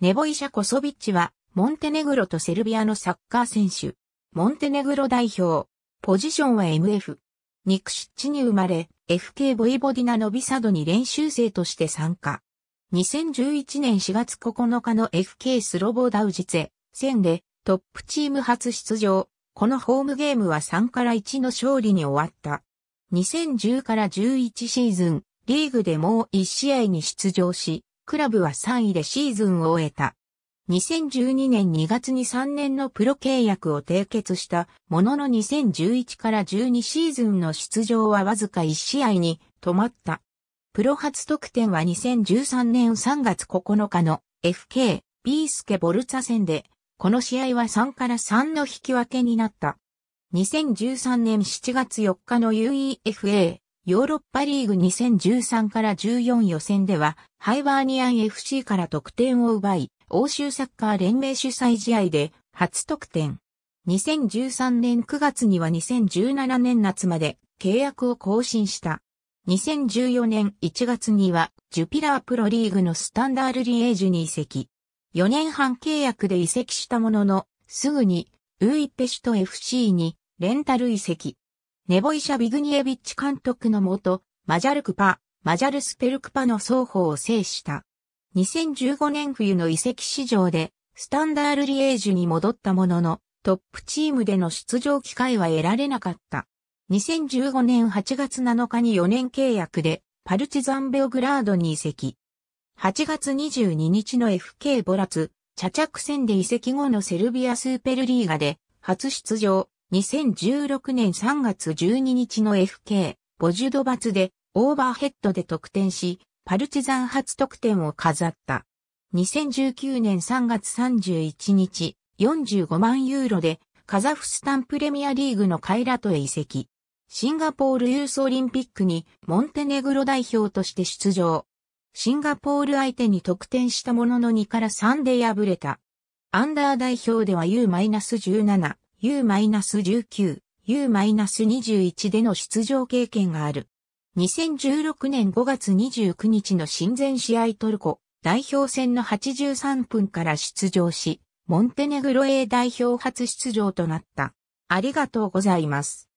ネボイシャ・コソビッチは、モンテネグロとセルビアのサッカー選手。モンテネグロ代表。ポジションは MF。ニクシッチに生まれ、FK ボイボディナ・ノビサドに練習生として参加。2011年4月9日の FK スロボダウジツェ戦でトップチーム初出場。このホームゲームは3から1の勝利に終わった。2010から11シーズン、リーグでもう1試合に出場し、クラブは3位でシーズンを終えた。2012年2月に3年のプロ契約を締結したものの2011から12シーズンの出場はわずか1試合に止まった。プロ初得点は2013年3月9日の FK ビースケボルツァ戦で、この試合は3から3の引き分けになった。2013年7月4日の UEFA ヨーロッパリーグ2013から14予選では、ハイバーニアン FC から得点を奪い、欧州サッカー連盟主催試合で初得点。2013年9月には2017年夏まで契約を更新した。2014年1月にはジュピラープロリーグのスタンダールリエージュに移籍。4年半契約で移籍したものの、すぐにウーイペシュト FC にレンタル移籍。ネボイシャ・ビグニエビッチ監督のもと、マジャルクパ、マジャルスペルクパの双方を制した。2015年冬の移籍市場で、スタンダールリエージュに戻ったものの、トップチームでの出場機会は得られなかった。2015年8月7日に4年契約で、パルチザンベオグラードに移籍。8月22日の FK ボラツ、チャチャク戦で移籍後のセルビアスーペルリーガで、初出場、2016年3月12日の FK、ボジュドバツでオーバーヘッドで得点し、パルチザン初得点を飾った。2019年3月31日、45万ユーロでカザフスタンプレミアリーグのカイラトへ移籍。シンガポールユースオリンピックにモンテネグロ代表として出場。シンガポール相手に得点したものの2から3で敗れた。アンダー代表では U-17、U-19、U-21 での出場経験がある。2016年5月29日の親善試合トルコ代表戦の83分から出場し、モンテネグロ A 代表初出場となった。ありがとうございます。